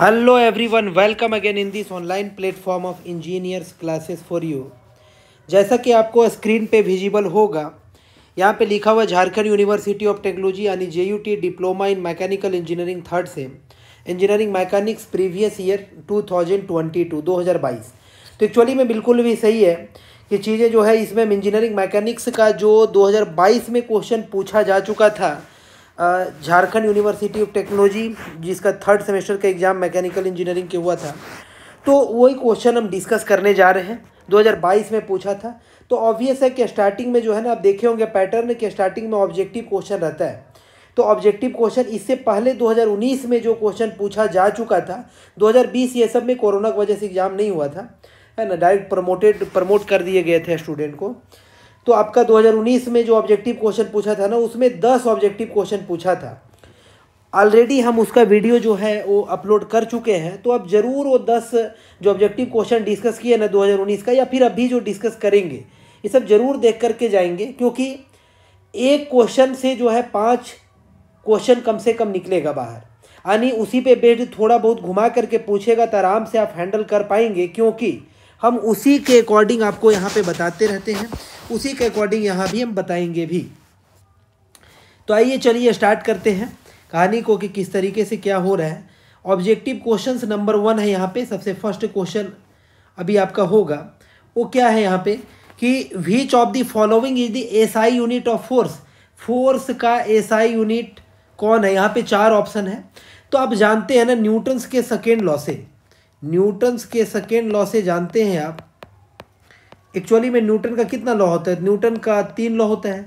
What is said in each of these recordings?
hello everyone welcome again in this online platform of engineers classes for you जैसा कि आपको screen पे visible होगा यहाँ पे लिखा हुआ झारखंड यूनिवर्सिटी ऑफ टेक्नोलॉजी यानी J diploma in mechanical engineering third sem engineering mechanics previous year 2022 2022 तो एक्चुअली में बिल्कुल भी सही है कि चीज़ें जो है इसमें इंजीनियरिंग मैकेनिक्स का जो दो में क्वेश्चन पूछा जा चुका था झारखंड यूनिवर्सिटी ऑफ टेक्नोलॉजी जिसका थर्ड सेमेस्टर का एग्ज़ाम मैकेनिकल इंजीनियरिंग के हुआ था तो वही क्वेश्चन हम डिस्कस करने जा रहे हैं 2022 में पूछा था तो ऑब्वियस है कि स्टार्टिंग में जो है ना आप देखे होंगे पैटर्न कि स्टार्टिंग में ऑब्जेक्टिव क्वेश्चन रहता है तो ऑब्जेक्टिव क्वेश्चन इससे पहले 2019 में जो क्वेश्चन पूछा जा चुका था 2020 ये सब में कोरोना की वजह से एग्ज़ाम नहीं हुआ था है ना डायरेक्ट प्रमोटेड प्रमोट कर दिए गए थे स्टूडेंट को तो आपका 2019 में जो ऑब्जेक्टिव क्वेश्चन पूछा था ना उसमें 10 ऑब्जेक्टिव क्वेश्चन पूछा था ऑलरेडी हम उसका वीडियो जो है वो अपलोड कर चुके हैं तो आप ज़रूर वो दस जो ऑब्जेक्टिव क्वेश्चन डिस्कस किए ना 2019 का या फिर अभी जो डिस्कस करेंगे ये सब ज़रूर देख करके जाएंगे क्योंकि एक क्वेश्चन से जो है पाँच क्वेश्चन कम से कम निकलेगा बाहर यानी उसी पे बेड थोड़ा बहुत घुमा करके पूछेगा तो आराम से आप हैंडल कर पाएंगे क्योंकि हम उसी के अकॉर्डिंग आपको यहाँ पे बताते रहते हैं उसी के अकॉर्डिंग यहाँ भी हम बताएंगे भी तो आइए चलिए स्टार्ट करते हैं कहानी को कि किस तरीके से क्या हो रहा है ऑब्जेक्टिव क्वेश्चन नंबर वन है यहाँ पे सबसे फर्स्ट क्वेश्चन अभी आपका होगा वो क्या है यहाँ पे कि which of the following is the SI unit of force force का एसआई यूनिट कौन है यहाँ पे चार ऑप्शन है तो आप जानते हैं ना न्यूटन्स के सेकेंड लॉ से न्यूटन्स के सेकेंड लॉ से जानते हैं आप एक्चुअली में न्यूटन का कितना लॉ होता है न्यूटन का तीन लॉ होता है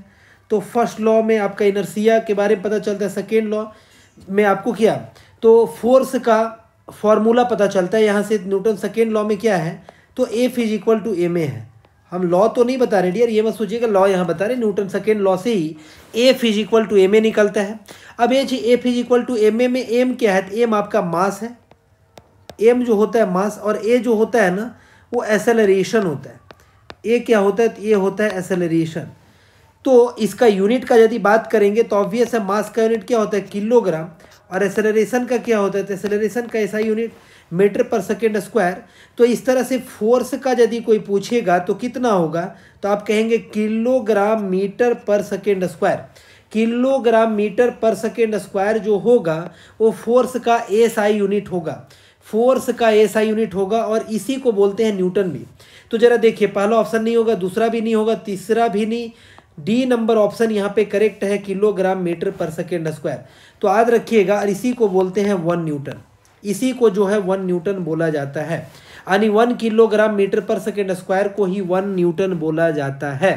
तो फर्स्ट लॉ में आपका इनर्सिया के बारे में पता चलता है सेकेंड लॉ में आपको क्या तो फोर्स का फॉर्मूला पता चलता है यहाँ से न्यूटन सेकेंड लॉ में क्या है तो F is equal to M A है हम लॉ तो नहीं बता रहे डियर ये मत सोचिएगा लॉ यहाँ बता रहे न्यूटन सेकेंड लॉ से ही F is equal to M A निकलता है अब ये जी F is equal to M A में एम क्या है तो एम आपका मास है एम जो होता है मास और ए जो होता है ना वो एसेलरेशन होता है ए क्या होता है तो ये होता है एसेलरेशन तो इसका यूनिट का यदि बात करेंगे तो ऑब्वियस है मास का यूनिट क्या होता है किलोग्राम और एसेलरेशन का क्या होता है तो एसेलरेशन का ऐसा unit metre per second square तो इस तरह से फोर्स का यदि कोई पूछेगा तो कितना होगा तो आप कहेंगे kilogram metre per second square kilogram metre per second square जो होगा वो फोर्स का एस आई यूनिट होगा फोर्स का ऐसा यूनिट होगा और इसी को बोलते हैं न्यूटन भी तो जरा देखिए पहला ऑप्शन नहीं होगा दूसरा भी नहीं होगा तीसरा भी नहीं डी नंबर ऑप्शन यहाँ पे करेक्ट है kilogram metre per second square तो याद रखिएगा और इसी को बोलते हैं वन न्यूटन इसी को जो है वन न्यूटन बोला जाता है यानी one kilogram metre per second square को ही वन न्यूटन बोला जाता है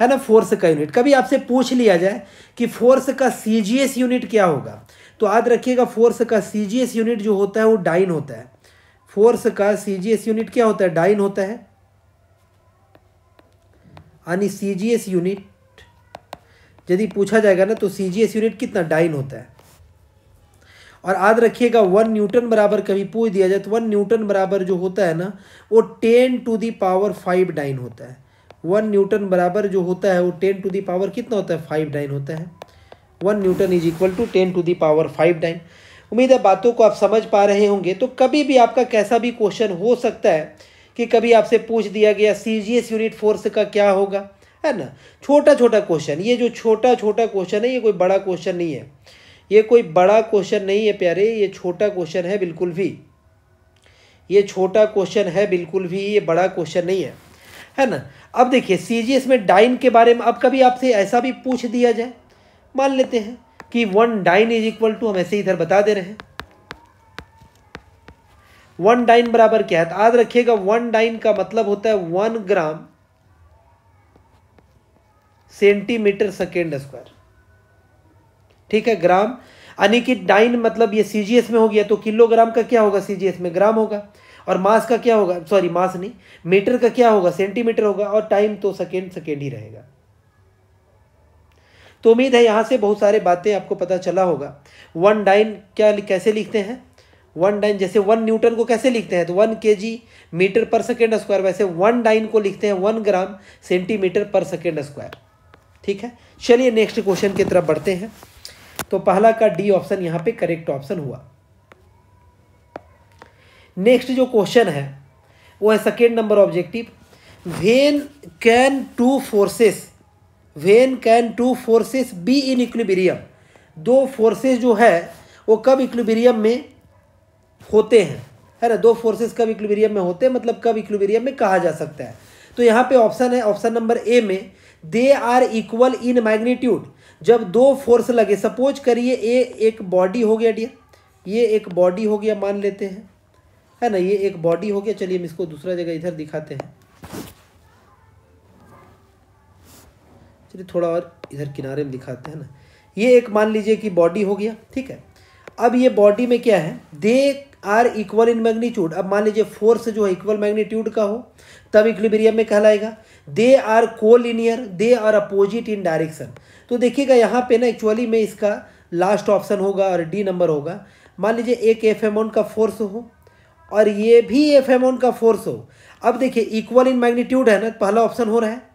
है ना फोर्स का यूनिट कभी आपसे पूछ लिया जाए कि फोर्स का सी यूनिट क्या होगा तो याद रखिएगा फोर्स का सी यूनिट जो होता है वो डाइन होता है फोर्स का सी यूनिट क्या होता है डाइन होता है यानी सी यूनिट यदि पूछा जाएगा ना तो सी यूनिट कितना डाइन होता है और याद रखिएगा वन न्यूटन बराबर कभी पूछ दिया जाए तो वन न्यूटन बराबर जो होता है ना वो ten to the power five dyne होता है वन न्यूटन बराबर जो होता है वो टेन टू दी पावर कितना होता है फाइव डाइन होता है one newton is equal to ten to the power five dyne उम्मीद है बातों को आप समझ पा रहे होंगे तो कभी भी आपका कैसा भी क्वेश्चन हो सकता है कि कभी आपसे पूछ दिया गया C G S unit force का क्या होगा है ना छोटा छोटा क्वेश्चन ये जो छोटा छोटा क्वेश्चन है ये कोई बड़ा क्वेश्चन नहीं है ये कोई बड़ा क्वेश्चन नहीं है प्यारे ये छोटा क्वेश्चन है बिल्कुल भी ये छोटा क्वेश्चन है बिल्कुल भी ये बड़ा क्वेश्चन नहीं है है ना अब देखिए सी में डाइन के बारे में अब कभी आपसे ऐसा भी पूछ दिया जाए मान लेते हैं कि one dyne is equal to हम ऐसे ही इधर बता दे रहे हैं वन डाइन बराबर क्या है तो याद रखिएगा वन डाइन का मतलब होता है one gram centimetre second square ठीक है ग्राम यानी कि डाइन मतलब ये सीजीएस में हो गया तो किलोग्राम का क्या होगा सीजीएस में ग्राम होगा और मास का क्या होगा सॉरी मास नहीं मीटर का क्या होगा सेंटीमीटर होगा और टाइम तो सेकेंड सेकेंड ही रहेगा तो उम्मीद है यहाँ से बहुत सारे बातें आपको पता चला होगा वन डाइन क्या कैसे लिखते हैं वन डाइन जैसे वन न्यूटन को कैसे लिखते हैं तो one K G metre per second square वैसे वन डाइन को लिखते हैं one gram centimetre per second square ठीक है चलिए नेक्स्ट क्वेश्चन की तरफ बढ़ते हैं तो पहला का डी ऑप्शन यहाँ पे करेक्ट ऑप्शन हुआ नेक्स्ट जो क्वेश्चन है वो है second number objective when can two forces when can two forces be in equilibrium दो फोर्सेस जो है वो कब इक्विबेरियम में होते हैं है ना दो फोर्सेस कब इक्विबेरियम में होते हैं मतलब कब इक्विबेरियम में कहा जा सकता है तो यहाँ पे ऑप्शन है ऑप्शन नंबर ए में they are equal in magnitude जब दो फोर्स लगे सपोज करिए ए एक बॉडी हो गया डियर ये एक बॉडी हो गया मान लेते हैं है ना ये एक बॉडी हो गया चलिए हम इसको दूसरा जगह इधर दिखाते हैं फिर थोड़ा और इधर किनारे में दिखाते हैं ना ये एक मान लीजिए कि बॉडी हो गया ठीक है अब ये बॉडी में क्या है they are equal in magnitude अब मान लीजिए फोर्स जो है इक्वल मैग्नीट्यूड का हो तब इक्लिबेरियम में कहलाएगा they are collinear they are opposite in direction तो देखिएगा यहाँ पे ना एक्चुअली में इसका लास्ट ऑप्शन होगा और डी नंबर होगा मान लीजिए एक एफ अमाउंट का फोर्स हो और ये भी एफ अमाउंट का फोर्स हो अब देखिए इक्वल इन मैग्नीट्यूड है ना पहला ऑप्शन हो रहा है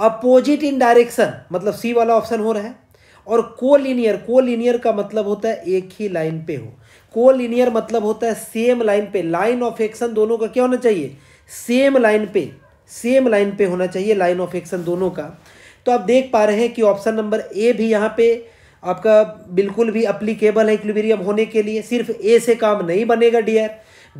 अपोजिट इन डायरेक्शन मतलब सी वाला ऑप्शन हो रहा है और कोलिनियर कोलिनियर का मतलब होता है एक ही लाइन पे हो कोलिनियर मतलब होता है सेम लाइन पे लाइन ऑफ एक्शन दोनों का क्या होना चाहिए सेम लाइन पे सेम लाइन पे होना चाहिए लाइन ऑफ एक्शन दोनों का तो आप देख पा रहे हैं कि ऑप्शन नंबर ए भी यहाँ पे आपका बिल्कुल भी अप्लीकेबल है इक्विबेरियम होने के लिए सिर्फ ए से काम नहीं बनेगा डियर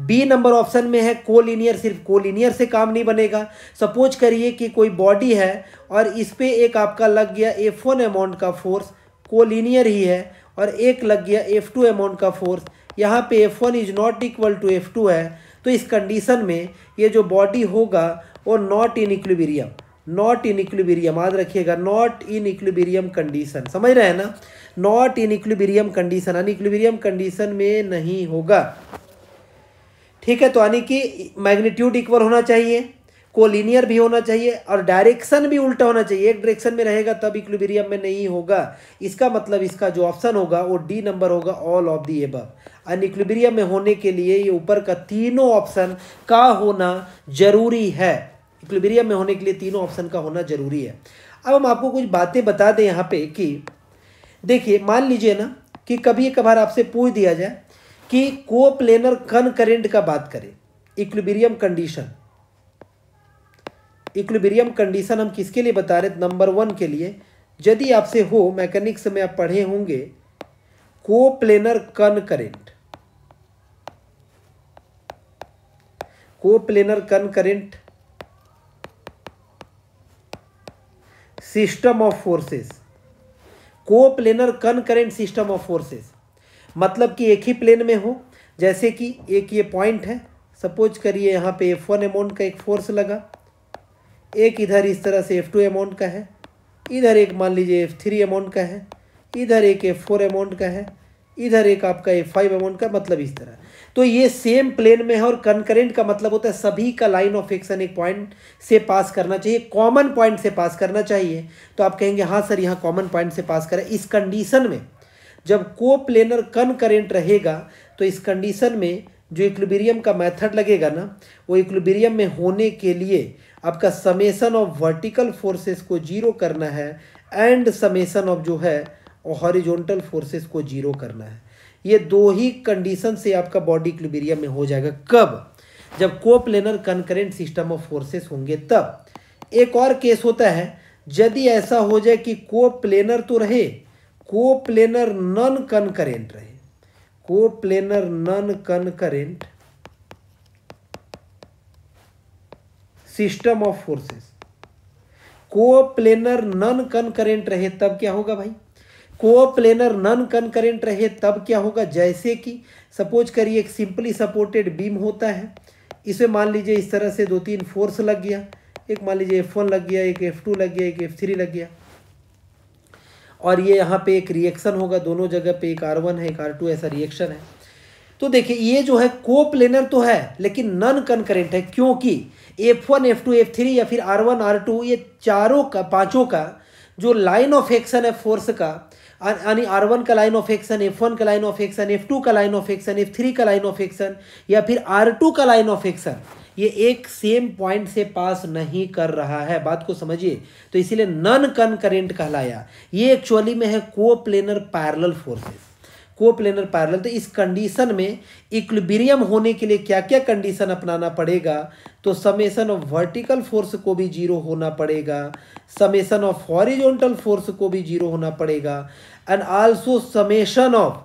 बी नंबर ऑप्शन में है कोलिनियर सिर्फ कोलिनियर से काम नहीं बनेगा सपोज करिए कि कोई बॉडी है और इस पर एक आपका लग गया एफ वन अमाउंट का फोर्स कोलिनियर ही है और एक लग गया एफ टू अमाउंट का फोर्स यहाँ पे F one is not equal to F two है तो इस कंडीशन में ये जो बॉडी होगा वो not in equilibrium not in equilibrium याद रखिएगा नॉट इन इक्विबेरियम कंडीशन समझ रहे हैं ना not in equilibrium condition un equilibrium condition में नहीं होगा ठीक है तो यानी कि मैग्नीट्यूड इक्वल होना चाहिए कोलिनियर भी होना चाहिए और डायरेक्शन भी उल्टा होना चाहिए एक डायरेक्शन में रहेगा तब इक्लिबेरियम में नहीं होगा इसका मतलब इसका जो ऑप्शन होगा वो डी नंबर होगा all of the above un equilibrium में होने के लिए ये ऊपर का तीनों ऑप्शन का होना जरूरी है इक्लिबेरियम में होने के लिए तीनों ऑप्शन का होना जरूरी है अब हम आपको कुछ बातें बता दें यहाँ पे कि देखिए मान लीजिए ना कि कभी कभार आपसे पूछ दिया जाए कि कोप्लेनर कन करेंट का बात करें इक्विबेरियम कंडीशन इक्विबेरियम कंडीशन हम किसके लिए बता रहे नंबर वन के लिए यदि आपसे हो मैकेनिक्स में आप पढ़े होंगे coplanar concurrent coplanar concurrent system of forces coplanar concurrent system of forces मतलब कि एक ही प्लेन में हो जैसे कि एक ये पॉइंट है सपोज करिए यहाँ पे एफ वन अमाउंट का एक फोर्स लगा एक इधर इस तरह से एफ टू अमाउंट का है इधर एक मान लीजिए एफ थ्री अमाउंट का है इधर एक एफ फोर अमाउंट का है इधर एक आपका एफ फाइव अमाउंट का मतलब इस तरह तो ये सेम प्लेन में है और कनकरेंट का मतलब होता है सभी का लाइन ऑफ एक्शन एक पॉइंट से पास करना चाहिए कॉमन पॉइंट से पास करना चाहिए तो आप कहेंगे हाँ सर यहाँ कॉमन पॉइंट से पास करें इस कंडीशन में जब कोप्लेनर कन करेंट रहेगा तो इस कंडीशन में जो इक्लिबीरियम का मेथड लगेगा ना वो इक्लिबीरियम में होने के लिए आपका समेसन ऑफ वर्टिकल फोर्सेस को जीरो करना है एंड समेसन ऑफ जो है हॉरिजॉन्टल फोर्सेस को जीरो करना है ये दो ही कंडीशन से आपका बॉडी इक्लिबीरियम में हो जाएगा कब जब coplanar concurrent system of forces होंगे तब एक और केस होता है यदि ऐसा हो जाए कि कोप्लेनर तो रहे कोप्लेनर नॉन कनकरेंट रहे coplanar non concurrent system of forces coplanar non concurrent रहे तब क्या होगा भाई कोप्लेनर नॉन कनकरेंट रहे तब क्या होगा जैसे कि सपोज करिए एक सिंपली सपोर्टेड बीम होता है इसे मान लीजिए इस तरह से दो तीन फोर्स लग गया एक मान लीजिए एफ वन लग गया एक एफ टू लग गया एक एफ थ्री लग गया और ये यहाँ पे एक रिएक्शन होगा दोनों जगह पे एक आर वन है एक आर टू ऐसा रिएक्शन है तो देखिए ये जो है को प्लेनर तो है लेकिन नॉन कंकरेंट है क्योंकि F one F two F three या फिर आर वन आर टू ये चारों का पाँचों का जो लाइन ऑफ एक्शन है फोर्स का यानी आर वन का line of action F one का line of action F two का line of action F three का लाइन ऑफ एक्शन या फिर आर टू का लाइन ऑफ एक्शन ये एक सेम पॉइंट से पास नहीं कर रहा है बात को समझिए तो इसीलिए कन कनकरेंट कहलाया ये एक्चुअली में है coplanar parallel forces coplanar parallel तो इस कंडीशन में इक्विलिब्रियम होने के लिए क्या क्या कंडीशन अपनाना पड़ेगा तो समेसन ऑफ वर्टिकल फोर्स को भी जीरो होना पड़ेगा समेसन ऑफ हॉरिजोनटल फोर्स को भी जीरो होना पड़ेगा and also summation of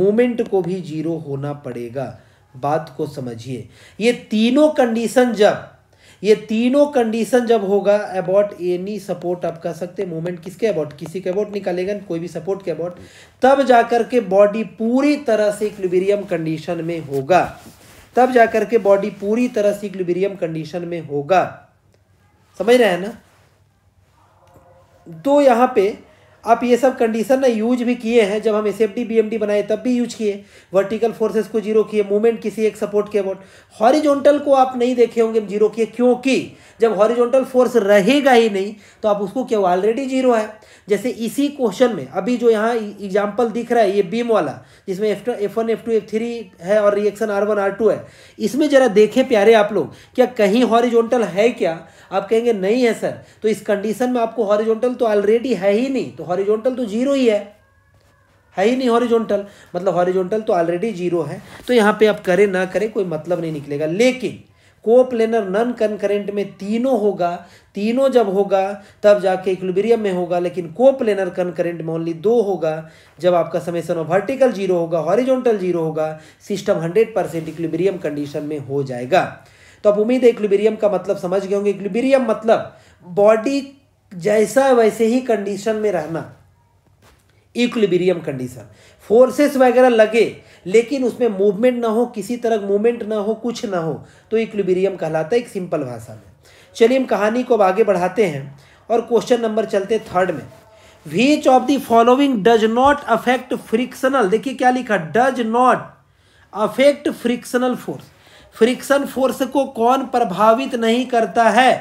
moment को भी जीरो होना पड़ेगा बात को समझिए ये तीनों कंडीशन जब ये तीनों कंडीशन जब होगा अबाउट एनी सपोर्ट आप कह सकते मूवमेंट किसके अबाउट किसी के अबाउट निकालेगा कोई भी सपोर्ट के अबाउट तब जाकर के बॉडी पूरी तरह से इक्लिबेरियम कंडीशन में होगा तब जाकर के बॉडी पूरी तरह से इक्विबेरियम कंडीशन में होगा समझ रहे हैं ना तो यहां पे आप ये सब कंडीशन ना यूज भी किए हैं जब हम S F D B M D बनाए तब भी यूज किए वर्टिकल फोर्सेस को जीरो किए मूवमेंट किसी एक सपोर्ट के अबाउट हॉरिजॉन्टल को आप नहीं देखे होंगे हम जीरो किए क्योंकि जब हॉरिजॉन्टल फोर्स रहेगा ही नहीं तो आप उसको क्या ऑलरेडी जीरो है जैसे इसी क्वेश्चन में अभी जो यहाँ एग्जाम्पल दिख रहा है ये बीम वाला जिसमें F F one F two F three है और reaction R one R two है इसमें ज़रा देखें प्यारे आप लोग क्या कहीं हॉरिजोंटल है क्या आप कहेंगे नहीं है सर तो इस कंडीशन में आपको हॉरिजॉन्टल तो ऑलरेडी है ही नहीं तो हॉरिजॉन्टल तो जीरो ही है है ही नहीं हॉरिजॉन्टल मतलब हॉरिजॉन्टल तो ऑलरेडी जीरो है तो यहाँ पे आप करें ना करें कोई मतलब नहीं निकलेगा लेकिन कोप्लेनर नन कनकरेंट में तीनों होगा तीनों जब होगा तब जाके इक्विलिब्रियम में होगा लेकिन कोप्लेनर कनकरेंट में ओनली दो होगा जब आपका समय ऑफ वर्टिकल जीरो होगा हॉरिजॉन्टल जीरो होगा system hundred percent equilibrium condition में हो जाएगा तो आप उम्मीद है इक्लिबेरियम का मतलब समझ गए होंगे इक्लिबेरियम मतलब बॉडी जैसा वैसे ही कंडीशन में रहना इक्लिबेरियम कंडीशन फोर्सेस वगैरह लगे लेकिन उसमें मूवमेंट ना हो किसी तरह मूवमेंट ना हो कुछ ना हो तो इक्लिबेरियम कहलाता है एक सिंपल भाषा में चलिए हम कहानी को अब आगे बढ़ाते हैं और क्वेश्चन नंबर चलते थर्ड में which of the following does not affect frictional देखिए क्या लिखा does not affect frictional force friction force को कौन प्रभावित नहीं करता है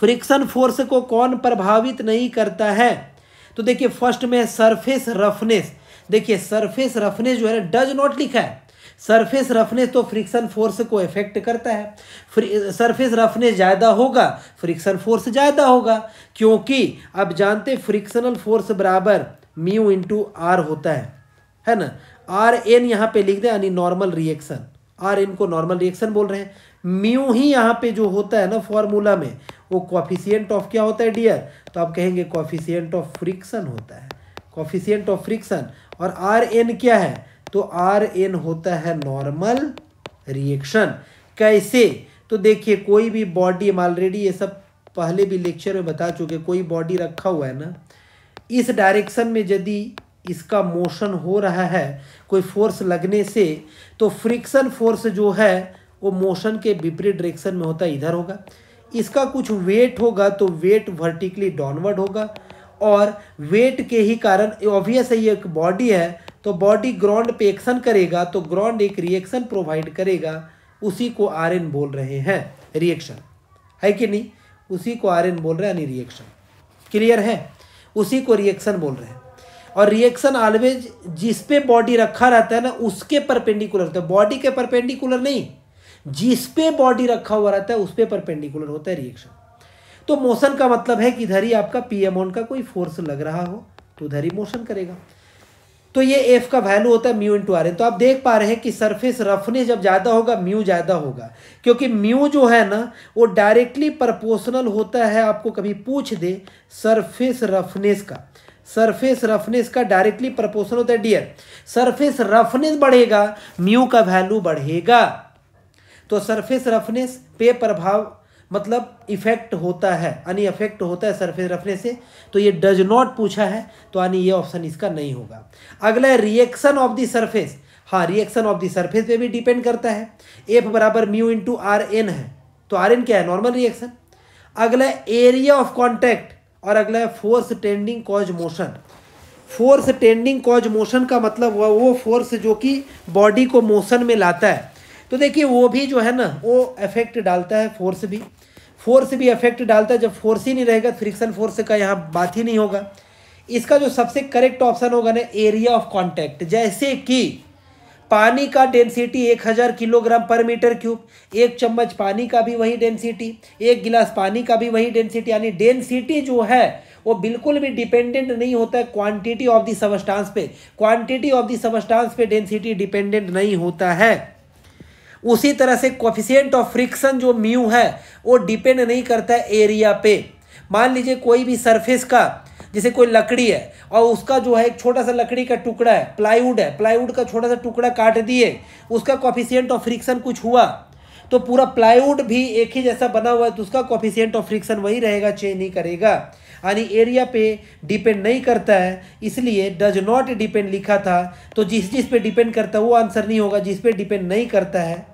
फ्रिक्शन फोर्स को कौन प्रभावित नहीं करता है तो देखिए फर्स्ट में सरफेस रफनेस देखिए सरफेस रफनेस जो है डज नॉट लिखा है सरफेस रफनेस तो फ्रिक्शन फोर्स को इफेक्ट करता है सरफेस रफनेस ज़्यादा होगा फ्रिक्शन फोर्स ज़्यादा होगा क्योंकि अब जानते फ्रिक्शनल फोर्स बराबर म्यू इंटू आर होता है है ना आर एन यहाँ पे लिख दें यानी नॉर्मल रिएक्शन आर इनको नॉर्मल रिएक्शन बोल रहे हैं म्यू ही यहाँ पे जो होता है ना फॉर्मूला में वो कॉफिशियंट ऑफ क्या होता है डियर तो आप कहेंगे कॉफिशियंट ऑफ फ्रिक्शन होता है कॉफिशियंट ऑफ फ्रिक्शन और आर एन क्या है तो आर एन होता है नॉर्मल रिएक्शन कैसे तो देखिए कोई भी बॉडी हम ऑलरेडी ये सब पहले भी लेक्चर में बता चुके कोई बॉडी रखा हुआ है ना इस डायरेक्शन में यदि इसका मोशन हो रहा है कोई फोर्स लगने से तो फ्रिक्शन फोर्स जो है वो मोशन के विपरीत डायरेक्शन में होता है इधर होगा इसका कुछ वेट होगा तो वेट वर्टिकली डाउनवर्ड होगा और वेट के ही कारण ऑब्वियस है ये एक बॉडी है तो बॉडी ग्राउंड पे एक्शन करेगा तो ग्राउंड एक रिएक्शन प्रोवाइड करेगा उसी को आर बोल रहे हैं रिएक्शन है कि नहीं उसी को आर बोल रहे हैं यानी रिएक्शन क्लियर है उसी को रिएक्शन बोल रहे हैं और रिएक्शन ऑलवेज जिस पे बॉडी रखा रहता है ना उसके परपेंडिकुलर होता है बॉडी के परपेंडिकुलर नहीं जिस पे बॉडी रखा हुआ रहता है उस पे परपेंडिकुलर होता है रिएक्शन तो मोशन का मतलब है कि इधर ही आपका पी एम का कोई फोर्स लग रहा हो तो उधर ही मोशन करेगा तो ये एफ का वैल्यू होता है म्यू इंटू आर तो आप देख पा रहे हैं कि सरफेस रफनेस जब ज़्यादा होगा म्यू ज़्यादा होगा क्योंकि म्यू जो है ना वो डायरेक्टली प्रपोर्सनल होता है आपको कभी पूछ दे सरफेस रफनेस का सरफेस रफनेस का डायरेक्टली प्रपोर्सन होता है डियर सरफेस रफनेस बढ़ेगा म्यू का वैल्यू बढ़ेगा तो सरफेस रफनेस पे प्रभाव मतलब इफेक्ट होता है यानी इफेक्ट होता है सरफेस रफनेस से तो ये डज नॉट पूछा है तो यानी ये ऑप्शन इसका नहीं होगा अगला है रिएक्शन ऑफ द सरफेस हाँ रिएक्शन ऑफ द सरफेस पे भी डिपेंड करता है एफ बराबर म्यू इंटू आर एन है तो आर एन क्या है नॉर्मल रिएक्शन अगला एरिया ऑफ कॉन्टैक्ट और अगला है force tending cause motion force tending cause motion का मतलब हुआ वो फोर्स जो कि बॉडी को मोशन में लाता है तो देखिए वो भी जो है ना वो इफेक्ट डालता है फोर्स भी फोर्स भी इफेक्ट डालता है जब फोर्स ही नहीं रहेगा फ्रिक्शन फोर्स का यहाँ बात ही नहीं होगा इसका जो सबसे करेक्ट ऑप्शन होगा ना एरिया ऑफ कॉन्टैक्ट जैसे कि पानी का डेंसिटी एक हज़ार किलोग्राम पर मीटर क्यूब एक चम्मच पानी का भी वही डेंसिटी एक गिलास पानी का भी वही डेंसिटी यानी डेंसिटी जो है वो बिल्कुल भी डिपेंडेंट नहीं होता है क्वांटिटी ऑफ दी सबस्टांस पे क्वांटिटी ऑफ दी सबस्टांस पे डेंसिटी डिपेंडेंट नहीं होता है उसी तरह से कॉफिशियंट ऑफ फ्रिक्शन जो म्यू है वो डिपेंड नहीं करता है एरिया पे मान लीजिए कोई भी सरफेस का जैसे कोई लकड़ी है और उसका जो है एक छोटा सा लकड़ी का टुकड़ा है प्लाईवुड है प्लाईवुड का छोटा सा टुकड़ा काट दिए उसका कॉफिशियंट ऑफ फ्रिक्शन कुछ हुआ तो पूरा प्लाईवुड भी एक ही जैसा बना हुआ है तो उसका कॉफिशियंट ऑफ फ्रिक्शन वही रहेगा चेंज नहीं करेगा यानी एरिया पे डिपेंड नहीं करता है इसलिए डज नॉट डिपेंड लिखा था तो जिस जिस पे डिपेंड करता है वो आंसर नहीं होगा जिस पे डिपेंड नहीं करता है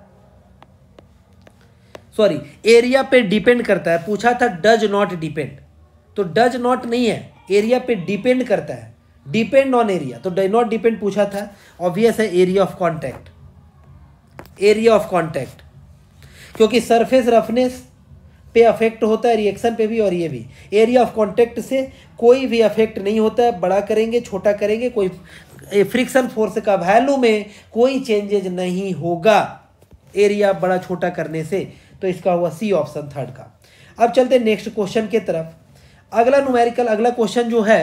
सॉरी एरिया पे डिपेंड करता है पूछा था डज नॉट डिपेंड तो डज नॉट नहीं है एरिया पे डिपेंड करता है डिपेंड ऑन एरिया तो डे नॉट डिपेंड पूछा था ऑब्वियस है area of contact area of contact क्योंकि सरफेस रफनेस पे अफेक्ट होता है रिएक्शन पे भी और ये भी एरिया ऑफ कॉन्टैक्ट से कोई भी अफेक्ट नहीं होता है बड़ा करेंगे छोटा करेंगे कोई फ्रिक्शन फोर्स का वैल्यू में कोई चेंजेज नहीं होगा एरिया बड़ा छोटा करने से तो इसका हुआ सी ऑप्शन थर्ड का अब चलते नेक्स्ट क्वेश्चन के तरफ अगला नोमेरिकल अगला क्वेश्चन जो है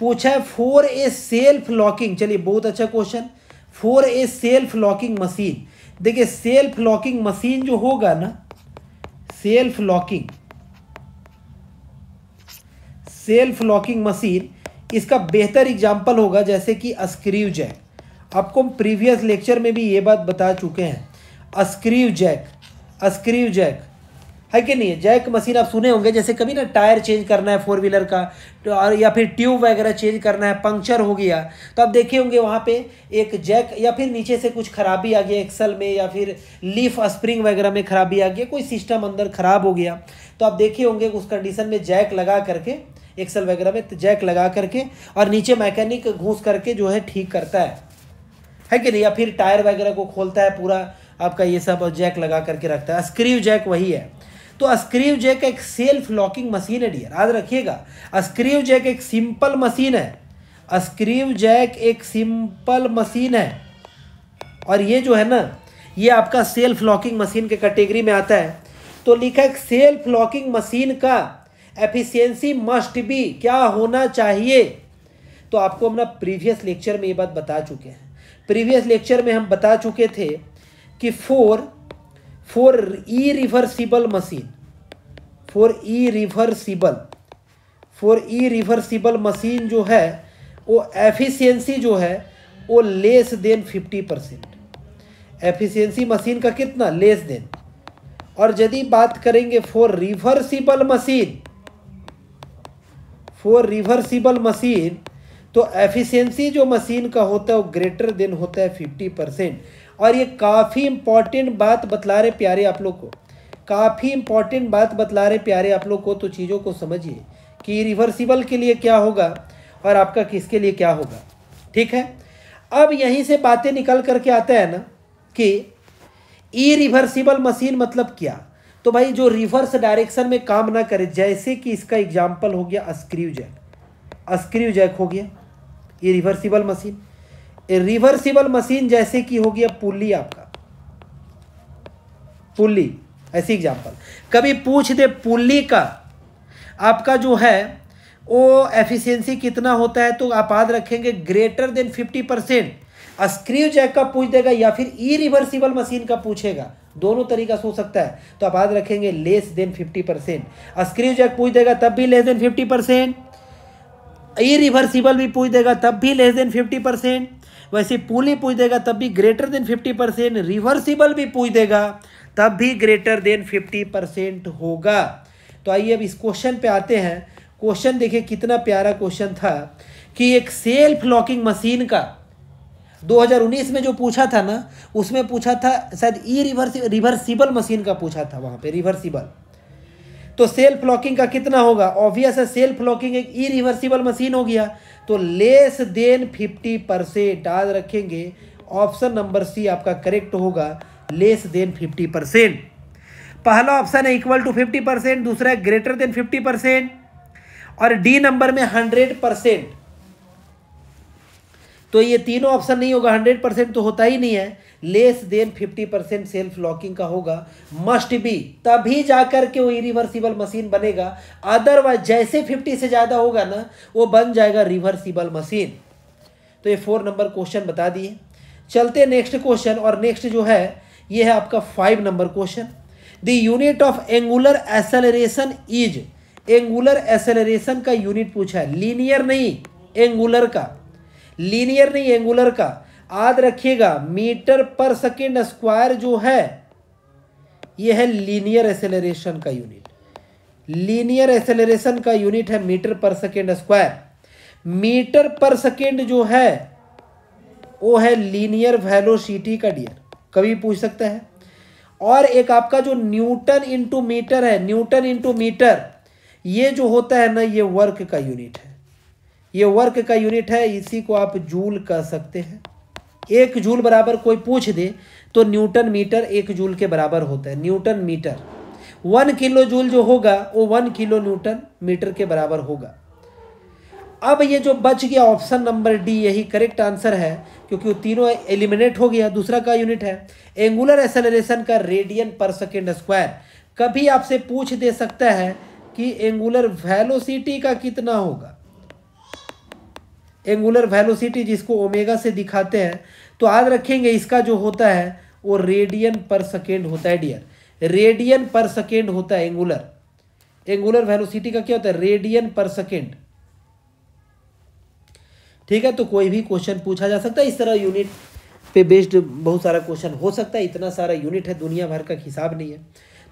पूछा है फोर ए सेल्फ लॉकिंग चलिए बहुत अच्छा question four a self locking machine देखिए सेल्फ लॉकिंग मशीन जो होगा ना self locking self locking machine इसका बेहतर एग्जाम्पल होगा जैसे कि स्क्रीव जैक आपको हम प्रीवियस लेक्चर में भी ये बात बता चुके हैं स्क्रीव जैक स्क्रीव जैक है कि नहीं जैक मशीन आप सुने होंगे जैसे कभी ना टायर चेंज करना है फोर व्हीलर का तो और या फिर ट्यूब वगैरह चेंज करना है पंक्चर हो गया तो आप देखे होंगे वहाँ पे एक जैक या फिर नीचे से कुछ खराबी आ गया एक्सल में या फिर लीफ स्प्रिंग वगैरह में खराबी आ गया कोई सिस्टम अंदर खराब हो गया तो आप देखे होंगे उस कंडीशन में जैक लगा करके एक्सल वगैरह में जैक लगा करके और नीचे मैकेनिक घूस करके जो है ठीक करता है है कि नहीं या फिर टायर वगैरह को खोलता है पूरा आपका ये सब और जैक लगा करके रखता है स्क्रीव जैक वही है तो स्क्रीव जैक एक सेल्फ लॉकिंग मशीन है डियर याद रखिएगा स्क्रीव जैक एक सिंपल मशीन है स्क्रीव जैक एक सिंपल मशीन है और ये जो है ना ये आपका सेल्फ लॉकिंग मशीन के कैटेगरी में आता है तो लिखा है सेल्फ लॉकिंग मशीन का एफिशिएंसी मस्ट बी क्या होना चाहिए तो आपको हम ना प्रीवियस लेक्चर में ये बात बता चुके हैं प्रीवियस लेक्चर में हम बता चुके थे कि for for irreversible machine for irreversible for irreversible machine जो है वो एफिशिएंसी जो है वो less than fifty percent efficiency machine का कितना लेस देन और यदि बात करेंगे for reversible machine for reversible machine तो एफिशिएंसी जो मशीन का होता है वो ग्रेटर देन होता है फिफ्टी परसेंट और ये काफ़ी इम्पॉर्टेंट बात बतला रहे प्यारे आप लोग को काफ़ी इम्पॉर्टेंट बात बतला रहे प्यारे आप लोग को तो चीज़ों को समझिए कि रिवर्सिबल के लिए क्या होगा और आपका किसके लिए क्या होगा ठीक है अब यहीं से बातें निकल करके आते हैं ना कि ई रिवर्सिबल मशीन मतलब क्या तो भाई जो रिवर्स डायरेक्शन में काम ना करे जैसे कि इसका एग्जाम्पल हो गया स्क्रीव जैक स्क्रीव जैक हो गया ये रिवर्सिबल मशीन रिवर्सिबल मशीन जैसे कि होगी अब पुल्ली आपका पुल्ली ऐसी एग्जाम्पल कभी पूछ दे पुल्ली का आपका जो है वो एफिशिएंसी कितना होता है तो आप याद रखेंगे greater than fifty percent screw jack का पूछ देगा या फिर ई रिवर्सिबल मशीन का पूछेगा दोनों तरीका से हो सकता है तो आप याद रखेंगे less than fifty percent screw jack पूछ देगा तब भी less than fifty percent irreversible भी पूछ देगा तब भी लेस देन फिफ्टी परसेंट वैसे पुल ही पूछ देगा तब भी greater than fifty percent reversible भी पूछ देगा तब भी ग्रेटर देन फिफ्टी परसेंट होगा तो आइए अब इस क्वेश्चन पे आते हैं क्वेश्चन देखिए कितना प्यारा क्वेश्चन था कि एक सेल्फ लॉकिंग मशीन का 2019 में जो पूछा था ना उसमें पूछा था शायद ई रिवर्स रिवर्सिबल मशीन का पूछा था वहाँ पे रिवर्सिबल तो सेल्फ लॉकिंग का कितना होगा ऑब्वियस है सेल्फ लॉकिंग एक ई रिवर्सिबल मशीन हो गया तो लेस देन फिफ्टी परसेंट आज रखेंगे ऑप्शन नंबर सी आपका करेक्ट होगा लेस देन फिफ्टी परसेंट पहला ऑप्शन है इक्वल टू फिफ्टी परसेंट दूसरा है ग्रेटर देन फिफ्टी परसेंट और डी नंबर में हंड्रेड परसेंट तो ये तीनों ऑप्शन नहीं होगा हंड्रेड परसेंट तो होता ही नहीं है less than fifty percent self locking का होगा मस्ट बी तभी जाकर के वो इरिवर्सिबल मशीन बनेगा अदरवाइज जैसे फिफ्टी से ज़्यादा होगा ना वो बन जाएगा रिवर्सिबल मशीन तो ये फोर नंबर क्वेश्चन बता दिए चलते नेक्स्ट क्वेश्चन और नेक्स्ट जो है ये है आपका five number question the unit of angular acceleration is angular acceleration का यूनिट पूछा है लीनियर नहीं एंगुलर का लीनियर नहीं एंगुलर का याद रखिएगा मीटर पर सेकेंड स्क्वायर जो है यह है लीनियर एसेलरेशन का यूनिट लीनियर एसेलरेशन का यूनिट है metre per second square metre per second जो है वो है लीनियर वेलोसिटी का डियर कभी पूछ सकता है और एक आपका जो न्यूटन इंटू मीटर है न्यूटन इंटू मीटर ये जो होता है ना ये वर्क का यूनिट है ये वर्क का यूनिट है इसी को आप जूल कह सकते हैं एक जूल बराबर कोई पूछ दे तो न्यूटन मीटर एक जूल के बराबर होता है newton metre one kilo joule जो होगा वो वन किलो न्यूटन मीटर के बराबर होगा अब ये जो बच गया ऑप्शन नंबर डी यही करेक्ट आंसर है क्योंकि वो तीनों एलिमिनेट हो गया दूसरा का यूनिट है एंगुलर एसेलरेशन का रेडियन पर सेकेंड स्क्वायर कभी आपसे पूछ दे सकता है कि एंगुलर वेलोसिटी का कितना होगा एंगुलर वेलोसिटी जिसको ओमेगा से दिखाते हैं तो याद रखेंगे इसका जो होता है वो रेडियन पर सेकेंड होता है डियर रेडियन पर सेकेंड होता है एंगुलर एंगुलर वेलोसिटी का क्या होता है रेडियन पर सेकेंड ठीक है तो कोई भी क्वेश्चन पूछा जा सकता है इस तरह यूनिट पे बेस्ड बहुत सारा क्वेश्चन हो सकता है इतना सारा यूनिट है दुनिया भर का हिसाब नहीं है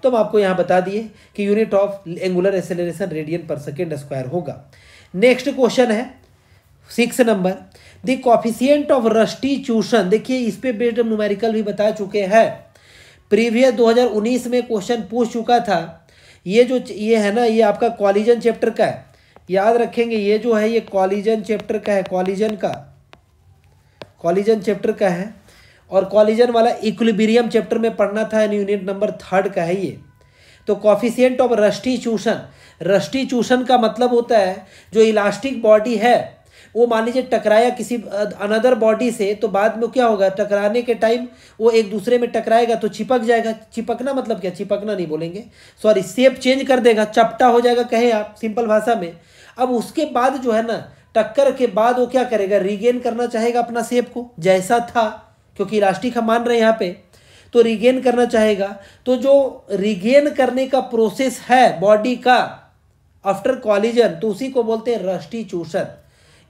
तो हम आपको यहाँ बता दिए कि unit of angular acceleration radian per second square होगा नेक्स्ट क्वेश्चन है six number the coefficient of restitution देखिए इस पे बेस्ड न्यूमेरिकल भी बता चुके हैं प्रीवियस 2019 में क्वेश्चन पूछ चुका था ये जो ये है ना ये आपका कॉलिजन चैप्टर का है याद रखेंगे ये जो है ये कॉलिजन चैप्टर का है कॉलिजन का कॉलिजन चैप्टर का है और कॉलिजन वाला इक्विबीरियम चैप्टर में पढ़ना था यूनिट नंबर थर्ड का है ये तो coefficient of rest restitution का मतलब होता है जो इलास्टिक बॉडी है वो मान लीजिए टकराया किसी अनदर बॉडी से तो बाद में क्या होगा टकराने के टाइम वो एक दूसरे में टकराएगा तो चिपक जाएगा चिपकना मतलब क्या चिपकना नहीं बोलेंगे सॉरी सेप चेंज कर देगा चपटा हो जाएगा कहे आप सिंपल भाषा में अब उसके बाद जो है ना टक्कर के बाद वो क्या करेगा रिगेन करना चाहेगा अपना सेप को जैसा था क्योंकि इलास्टिक हम मान रहे हैं यहाँ पे तो रिगेन करना चाहेगा तो जो रिगेन करने का प्रोसेस है बॉडी का आफ्टर कॉलिजन तो उसी को बोलते हैं restitution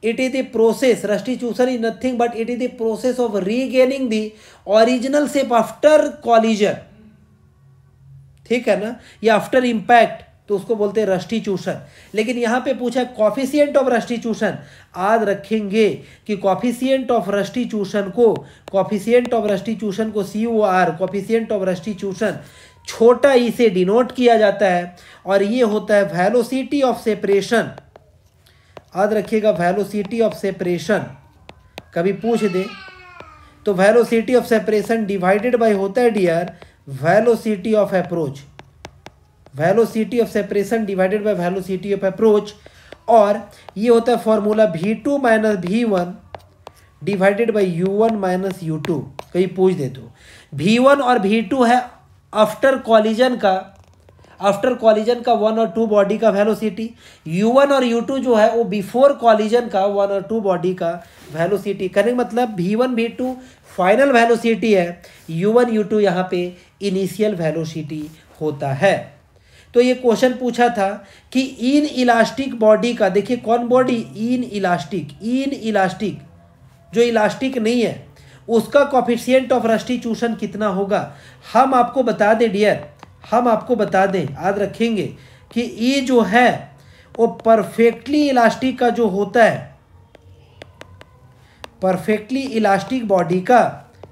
it is the process restitution is nothing but it is the process of regaining the original shape after collision ठीक है ना या आफ्टर इम्पैक्ट तो उसको बोलते हैं रस्टिट्यूशन लेकिन यहाँ पे पूछा कॉफिशियंट ऑफ रस्टिट्यूशन आज रखेंगे कि कॉफिशियंट ऑफ रस्टिट्यूशन को कॉफिशियंट ऑफ रस्टिट्यूशन को C O R coefficient of restitution छोटा ई e से डिनोट किया जाता है और ये होता है वेलोसिटी ऑफ सेपरेशन याद रखिएगा वेलोसिटी ऑफ सेपरेशन कभी पूछ दे तो velocity of separation divided by होता है dear velocity of approach velocity of separation divided by velocity of approach और ये होता है formula v two minus v one divided by u one minus u two कहीं पूछ दे तो भी वन और भी टू है आफ्टर कॉलिजन का आफ्टर कॉलिजन का वन और टू बॉडी का वेलोसिटी वन और यू टू जो है वो बिफोर कॉलिजन का वन और टू बॉडी का वेलोसिटी करेंगे मतलब one v two final velocity है यू वन यू टू यहाँ पे इनिशियल वेलोसिटी होता है तो ये क्वेश्चन पूछा था कि इन इलास्टिक बॉडी का देखिए कौन body inelastic inelastic जो इलास्टिक नहीं है उसका कॉफिशियंट ऑफ रस्टिट्यूशन कितना होगा हम आपको बता दें डियर हम आपको बता दें याद रखेंगे कि ये जो है वो परफेक्टली इलास्टिक का जो होता है परफेक्टली इलास्टिक बॉडी का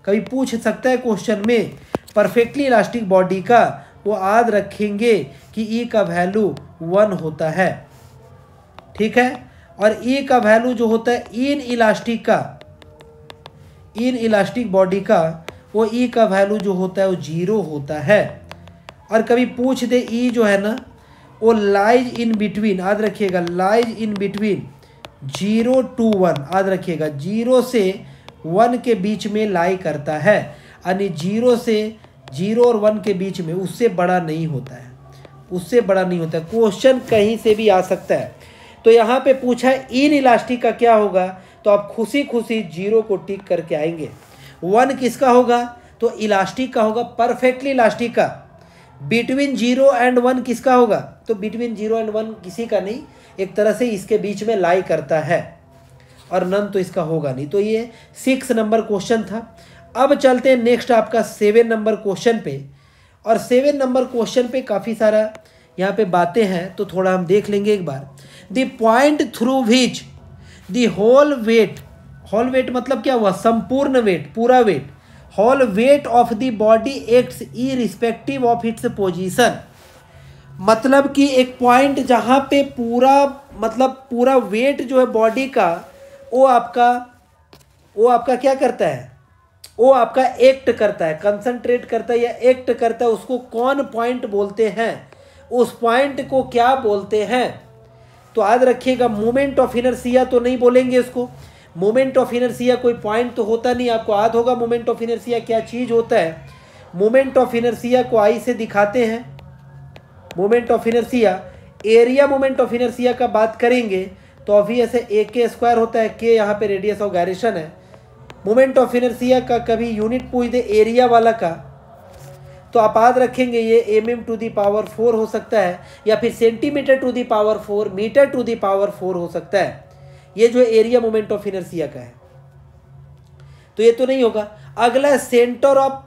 कभी पूछ सकता है क्वेश्चन में परफेक्टली इलास्टिक बॉडी का वो याद रखेंगे कि ई का वैल्यू वन होता है ठीक है और ई का वैल्यू जो होता है इन इलास्टिक का इन इलास्टिक बॉडी का वो ई का वैल्यू जो होता है वो जीरो होता है और कभी पूछ दे ई जो है ना वो लाइज इन बिटवीन याद रखिएगा lies in between zero to one याद रखिएगा जीरो से वन के बीच में लाई करता है यानी जीरो से जीरो और वन के बीच में उससे बड़ा नहीं होता है उससे बड़ा नहीं होता क्वेश्चन कहीं से भी आ सकता है तो यहाँ पे पूछा है इन इलास्टिक का क्या होगा तो आप खुशी खुशी जीरो को टिक करके आएंगे वन किसका होगा तो इलास्टिक का होगा परफेक्टली इलास्टिक का बिटवीन जीरो एंड वन किसका होगा तो बिटवीन जीरो एंड वन किसी का नहीं एक तरह से इसके बीच में लाई करता है और नन तो इसका होगा नहीं तो ये सिक्स नंबर क्वेश्चन था अब चलते हैं नेक्स्ट आपका सेवन नंबर क्वेश्चन पे और सेवन नंबर क्वेश्चन पे काफ़ी सारा यहाँ पे बातें हैं तो थोड़ा हम देख लेंगे एक बार the point through which the whole weight whole weight मतलब क्या हुआ संपूर्ण वेट पूरा weight whole weight of the body acts irrespective of its position मतलब कि एक पॉइंट जहाँ पे पूरा मतलब पूरा वेट जो है बॉडी का वो आपका वो आपका क्या करता है वो आपका एक्ट करता है कंसंट्रेट करता है या एक्ट करता है उसको कौन पॉइंट बोलते हैं उस पॉइंट को क्या बोलते हैं तो याद रखिएगा मोमेंट ऑफ इनर्सिया तो नहीं बोलेंगे इसको मोमेंट ऑफ इनर्सिया कोई पॉइंट तो होता नहीं आपको याद होगा मोमेंट ऑफ इनर्सिया क्या चीज़ होता है मोमेंट ऑफ इनर्सिया को आई से दिखाते हैं moment of inertia area moment of inertia का बात करेंगे तो अभी ऐसे ए के स्क्वायर होता है के यहाँ पे रेडियस ऑफ गैरेशन है मोमेंट ऑफ इनर्सिया का कभी यूनिट पूछ दे एरिया वाला का तो आप याद रखेंगे ये m m to the power four हो सकता है या फिर centimetre to the power four metre to the power four हो सकता है ये जो एरिया मोमेंट ऑफ इनर्सिया का है तो ये तो नहीं होगा अगला centre of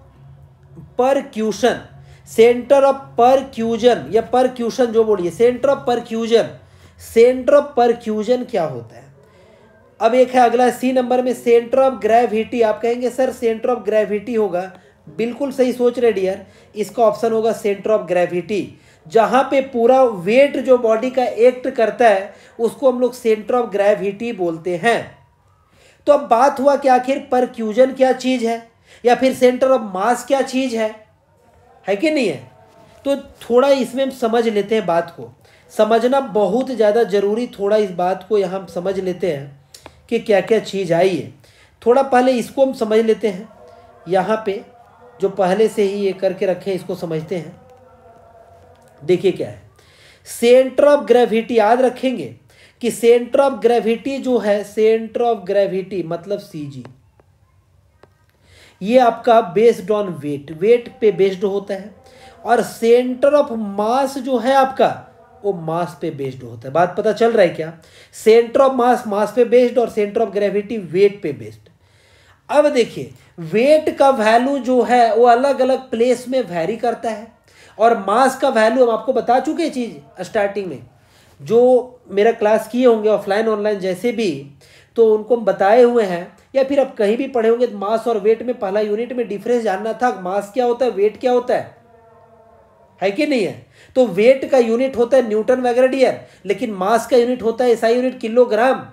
percussion centre of percussion या परक्यूशन जो बोलिए centre of percussion centre of percussion क्या होता है अब एक है अगला सी नंबर में सेंटर ऑफ ग्रेविटी आप कहेंगे सर सेंटर ऑफ ग्रेविटी होगा बिल्कुल सही सोच रहे डियर इसका ऑप्शन होगा सेंटर ऑफ ग्रेविटी जहाँ पे पूरा वेट जो बॉडी का एक्ट करता है उसको हम लोग सेंटर ऑफ ग्रेविटी बोलते हैं तो अब बात हुआ कि आखिर परक्यूजन क्या चीज़ है या फिर सेंटर ऑफ मास क्या चीज़ है है कि नहीं है तो थोड़ा इसमें हम समझ लेते हैं बात को समझना बहुत ज़्यादा ज़रूरी थोड़ा इस बात को यहाँ हम समझ लेते हैं कि क्या क्या चीज़ आई है थोड़ा पहले इसको हम समझ लेते हैं यहाँ पर जो पहले से ही ये करके रखे हैं इसको समझते हैं देखिए क्या है सेंटर ऑफ ग्रेविटी याद रखेंगे कि सेंटर ऑफ ग्रेविटी जो है सेंटर ऑफ ग्रेविटी मतलब सीजी ये आपका बेस्ड ऑन वेट वेट पे बेस्ड होता है और सेंटर ऑफ मास जो है आपका वो मास पे बेस्ड होता है बात पता चल रहा है क्या सेंटर ऑफ मास मास पे बेस्ड और सेंटर ऑफ ग्रेविटी वेट पे बेस्ड अब देखिए वेट का वैल्यू जो है वो अलग अलग प्लेस में वेरी करता है और मास का वैल्यू हम आपको बता चुके चीज़ स्टार्टिंग में जो मेरा क्लास किए होंगे ऑफलाइन ऑनलाइन जैसे भी तो उनको हम बताए हुए हैं या फिर आप कहीं भी पढ़े होंगे तो मास और वेट में पहला यूनिट में डिफरेंस जानना था मास क्या होता है वेट क्या होता है है कि नहीं है तो वेट का यूनिट होता है न्यूटन वगैरह डियर लेकिन मास का यूनिट होता है ऐसा यूनिट किलोग्राम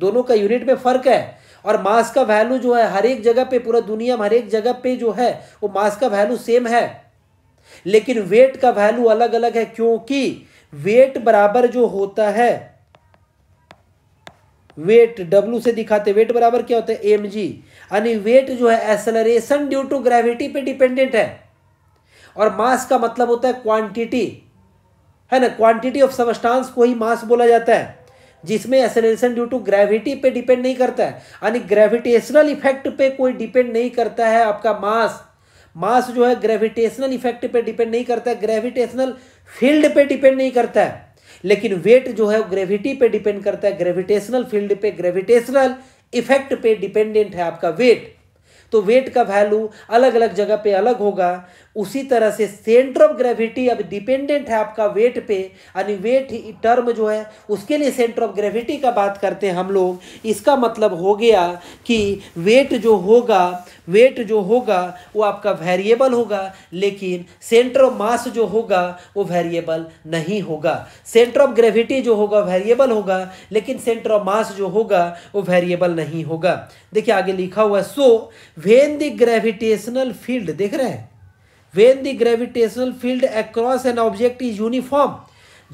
दोनों का यूनिट में फर्क है और मास का वैल्यू जो है हर एक जगह पे पूरा दुनिया में हर एक जगह पे जो है वो मास का वैल्यू सेम है लेकिन वेट का वैल्यू अलग अलग है क्योंकि वेट बराबर जो होता है वेट डब्लू से दिखाते वेट बराबर क्या होता है एम जी यानी वेट जो है एक्सलरेशन ड्यू टू ग्रेविटी पे डिपेंडेंट है और मास का मतलब होता है क्वांटिटी है ना क्वांटिटी ऑफ सबस्टांस को ही मास बोला जाता है जिसमें एसेलेशन ड्यू टू ग्रेविटी पे डिपेंड नहीं करता है यानी ग्रेविटेशनल इफेक्ट पे कोई डिपेंड नहीं करता है आपका मास मास जो है ग्रेविटेशनल इफेक्ट पे डिपेंड नहीं करता है ग्रेविटेशनल फील्ड पे डिपेंड नहीं करता है लेकिन वेट जो है ग्रेविटी पे डिपेंड करता है ग्रेविटेशनल फील्ड पे ग्रेविटेशनल इफेक्ट पे डिपेंडेंट है आपका वेट तो वेट का वैल्यू अलग अलग जगह पे अलग होगा उसी तरह से सेंटर ऑफ ग्रेविटी अब डिपेंडेंट है आपका वेट पे यानी वेट टर्म जो है उसके लिए सेंटर ऑफ ग्रेविटी का बात करते हैं हम लोग इसका मतलब हो गया कि वेट जो होगा वेट जो होगा वो आपका वेरिएबल होगा लेकिन सेंटर ऑफ मास जो होगा वो वेरिएबल नहीं होगा सेंटर ऑफ ग्रेविटी जो होगा वेरिएबल होगा लेकिन सेंटर ऑफ मास जो होगा वो वेरिएबल नहीं होगा देखिए आगे लिखा हुआ है so when the gravitational field देख रहे हैं when the gravitational field across an object is uniform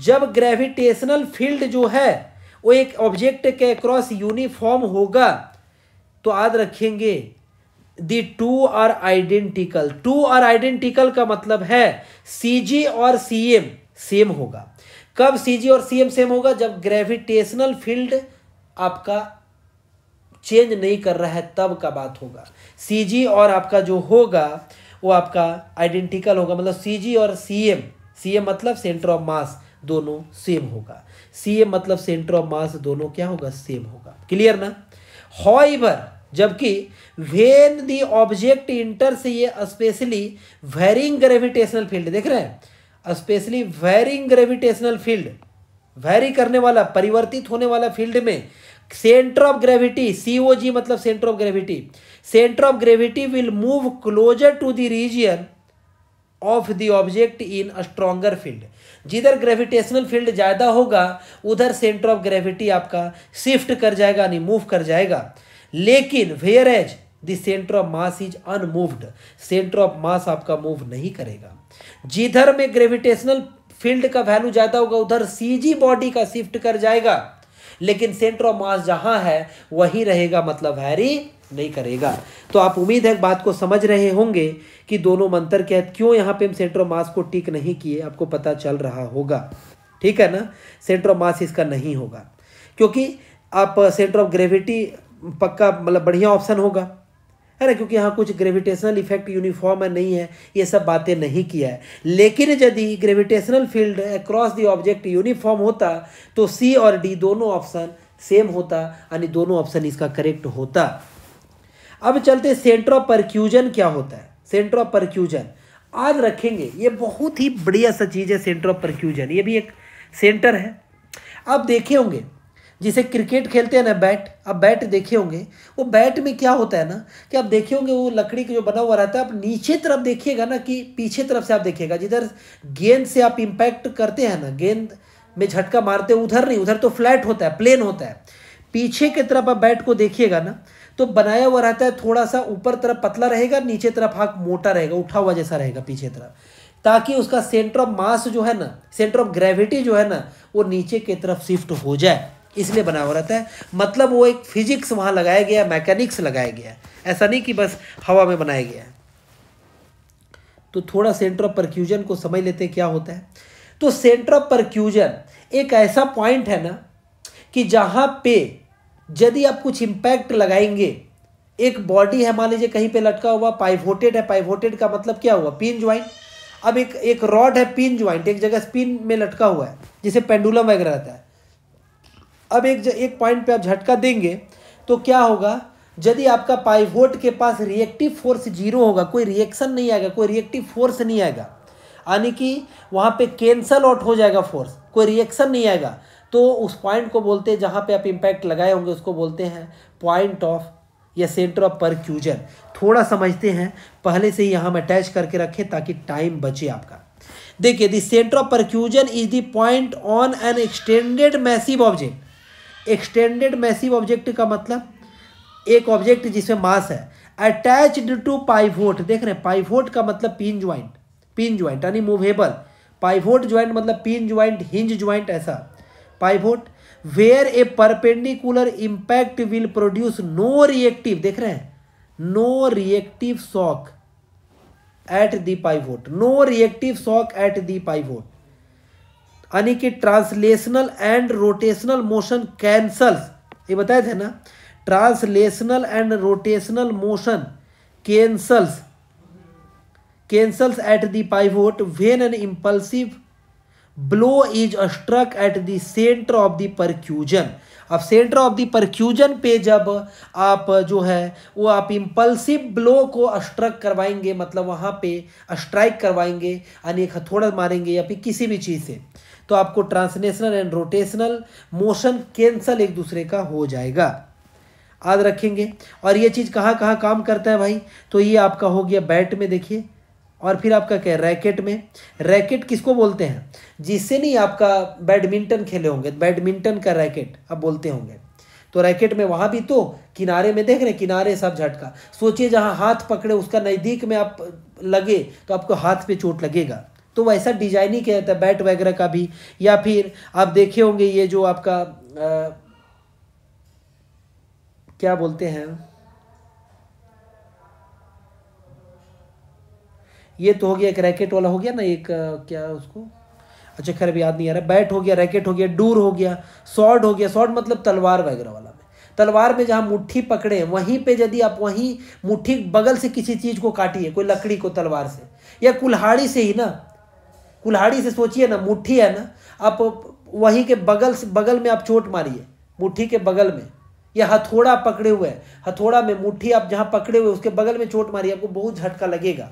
जब ग्रेविटेशनल फील्ड जो है वो एक ऑब्जेक्ट के अक्रॉस यूनिफॉर्म होगा तो याद रखेंगे the two are identical two are identical का मतलब है सी जी और सी एम सेम होगा कब सी जी और सी एम सेम होगा जब ग्रेविटेशनल फील्ड आपका चेंज नहीं कर रहा है तब का बात होगा सी जी और आपका जो होगा वो आपका आइडेंटिकल होगा मतलब सी जी और सी एम सी एम मतलब सेंटर ऑफ मास दोनों सेम होगा सी एम मतलब सेंटर ऑफ मास दोनों क्या होगा सेम होगा क्लियर ना हॉइवर जबकि वेन दी ऑब्जेक्ट इंटर से ये स्पेशली वेरिंग ग्रेविटेशनल फील्ड देख रहे हैं specially varying gravitational field vary करने वाला परिवर्तित होने वाला फील्ड में सेंटर ऑफ ग्रेविटी जी मतलब centre of gravity centre of gravity will move closer to the region of the object in a stronger field जिधर ग्रेविटेशनल फील्ड ज़्यादा होगा उधर सेंटर ऑफ ग्रेविटी आपका शिफ्ट कर जाएगा यानी मूव कर जाएगा लेकिन whereas the centre of mass is unmoved centre of mass आपका मूव नहीं करेगा जिधर में ग्रेविटेशनल फील्ड का वैल्यू ज़्यादा होगा उधर सीजी बॉडी का शिफ्ट कर जाएगा लेकिन सेंटर ऑफ मास जहाँ है वही रहेगा मतलब हैरी नहीं करेगा तो आप उम्मीद है बात को समझ रहे होंगे कि दोनों मंत्र के क्यों यहाँ पे हम सेंटर ऑफ मास को टिक नहीं किए आपको पता चल रहा होगा ठीक है ना सेंटर ऑफ मास इसका नहीं होगा क्योंकि आप सेंटर ऑफ ग्रेविटी पक्का मतलब बढ़िया ऑप्शन होगा है ना क्योंकि यहाँ कुछ ग्रेविटेशनल इफेक्ट यूनिफॉर्म है नहीं है ये सब बातें नहीं किया है लेकिन यदि gravitational field across the object uniform होता तो सी और डी दोनों ऑप्शन सेम होता यानी दोनों ऑप्शन इसका करेक्ट होता अब चलते सेंटर ऑफ परक्यूजन क्या होता है सेंटर ऑफ परक्यूजन आज रखेंगे ये बहुत ही बढ़िया सा चीज़ है सेंटर ऑफ परक्यूजन ये भी एक सेंटर है आप देखे होंगे जिसे क्रिकेट खेलते हैं ना बैट अब बैट देखे होंगे वो बैट में क्या होता है ना कि आप देखे होंगे वो लकड़ी का जो बना हुआ रहता है आप नीचे तरफ देखिएगा ना कि पीछे तरफ से आप देखिएगा जिधर गेंद से आप इम्पैक्ट करते हैं ना गेंद में झटका मारते हो उधर नहीं उधर तो फ्लैट होता है प्लेन होता है पीछे की तरफ आप बैट को देखिएगा ना तो बनाया हुआ रहता है थोड़ा सा ऊपर तरफ पतला रहेगा नीचे तरफ हाथ मोटा रहेगा उठा हुआ जैसा रहेगा पीछे तरफ ताकि उसका सेंटर ऑफ मास जो है ना सेंटर ऑफ ग्रेविटी जो है ना वो नीचे की तरफ शिफ्ट हो जाए इसलिए बना हुआ रहता है मतलब वो एक फिजिक्स वहाँ लगाया गया मैकेनिक्स लगाया गया ऐसा नहीं कि बस हवा में बनाया गया तो थोड़ा सेंटर ऑफ परक्यूजन को समझ लेते हैं क्या होता है तो सेंटर ऑफ परक्यूजन एक ऐसा पॉइंट है ना कि जहाँ पे यदि आप कुछ इम्पैक्ट लगाएंगे एक बॉडी है मान लीजिए कहीं पे लटका हुआ पाइवोटेड है पाइवोटेड का मतलब क्या हुआ पिन ज्वाइंट अब एक एक रॉड है पिन ज्वाइंट एक जगह पिन में लटका हुआ है जिसे पेंडुलम वगैरह रहता है अब एक एक पॉइंट पे आप झटका देंगे तो क्या होगा यदि आपका पाइवोट के पास रिएक्टिव फोर्स जीरो होगा कोई रिएक्शन नहीं आएगा कोई रिएक्टिव फोर्स नहीं आएगा यानी कि वहाँ पे कैंसल आउट हो जाएगा फोर्स कोई रिएक्शन नहीं आएगा तो उस पॉइंट को बोलते हैं जहाँ पे आप इम्पैक्ट लगाए होंगे उसको बोलते हैं पॉइंट ऑफ या सेंटर ऑफ परक्यूजन थोड़ा समझते हैं पहले से ही हम अटैच करके रखें ताकि टाइम बचे आपका देखिए the centre of percussion is the point on an extended massive object extended massive object का मतलब एक ऑब्जेक्ट जिसमें मास है अटैच्ड टू पाइवोट देख रहे हैं पाइवोट का मतलब पिन ज्वाइंट पिन ज्वाइंट यानी मूवेबल पाइवोट ज्वाइंट मतलब पिन ज्वाइंट हिंज ज्वाइंट ऐसा pivot where a perpendicular impact will produce no reactive देख रहे हैं no reactive shock at the pivot no reactive shock at the pivot यानी कि translational and rotational motion cancels ये बताए थे ना translational and rotational motion cancels cancels at the pivot when an impulsive blow is struck at the centre of the percussion अब centre of the percussion पे जब आप जो है वो आप इम्पल्सिव ब्लो को अस्ट्रक करवाएंगे मतलब वहाँ पे स्ट्राइक करवाएंगे यानी एक हथौड़ा मारेंगे या फिर किसी भी चीज़ से तो आपको translational and rotational motion cancel एक दूसरे का हो जाएगा याद रखेंगे और ये चीज़ कहाँ कहाँ काम करता है भाई तो ये आपका हो गया बैट में देखिए और फिर आपका क्या रैकेट में रैकेट किसको बोलते हैं जिससे नहीं आपका बैडमिंटन खेले होंगे बैडमिंटन का रैकेट आप बोलते होंगे तो रैकेट में वहाँ भी तो किनारे में देख रहे किनारे सब झटका सोचिए जहाँ हाथ पकड़े उसका नज़दीक में आप लगे तो आपको हाथ पे चोट लगेगा तो वैसा डिजाइन ही किया जाता है बैट वगैरह का भी या फिर आप देखे होंगे ये जो आपका आ, क्या बोलते हैं ये तो हो गया एक रैकेट वाला हो गया ना एक क्या उसको अच्छा खैर अब याद नहीं आ रहा बैट हो गया रैकेट हो गया डूर हो गया सॉर्ड हो गया सॉर्ड मतलब तलवार वगैरह वाला में तलवार में जहाँ मुट्ठी पकड़े वहीं पे यदि आप वहीं मुट्ठी बगल से किसी चीज़ को काटिए कोई लकड़ी को तलवार से या कुल्हाड़ी से ही ना कुल्हाड़ी से सोचिए ना मुट्ठी है ना आप वहीं के बगल से बगल में आप चोट मारिए मुट्ठी के बगल में या हथौड़ा पकड़े हुए हथौड़ा में मुट्ठी आप जहाँ पकड़े हुए उसके बगल में चोट मारिए आपको बहुत झटका लगेगा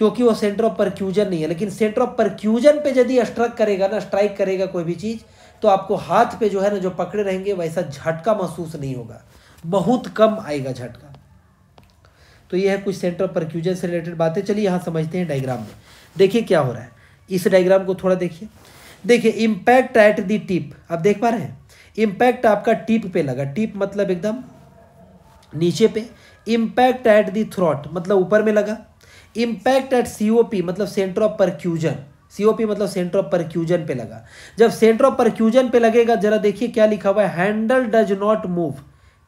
क्योंकि वो सेंटर ऑफ परक्यूजन नहीं है लेकिन सेंटर ऑफ परक्यूजन पे यदि स्ट्रक करेगा ना स्ट्राइक करेगा कोई भी चीज़ तो आपको हाथ पे जो है ना जो पकड़े रहेंगे वैसा झटका महसूस नहीं होगा बहुत कम आएगा झटका तो ये है कुछ सेंटर ऑफ परक्यूजन से रिलेटेड बातें चलिए यहाँ समझते हैं डायग्राम में देखिए क्या हो रहा है इस डायग्राम को थोड़ा देखिए देखिए इम्पैक्ट एट दी टिप आप देख पा रहे हैं इम्पैक्ट आपका टिप पे लगा टिप मतलब एकदम नीचे पे इम्पैक्ट एट दी थ्रॉट मतलब ऊपर में लगा इम्पैक्ट एट सीओपी मतलब सेंटर ऑफ परक्यूजन सीओपी मतलब सेंटर ऑफ परक्यूजन पे लगा जब सेंटर ऑफ परक्यूजन पे लगेगा जरा देखिए क्या लिखा हुआ है handle does not move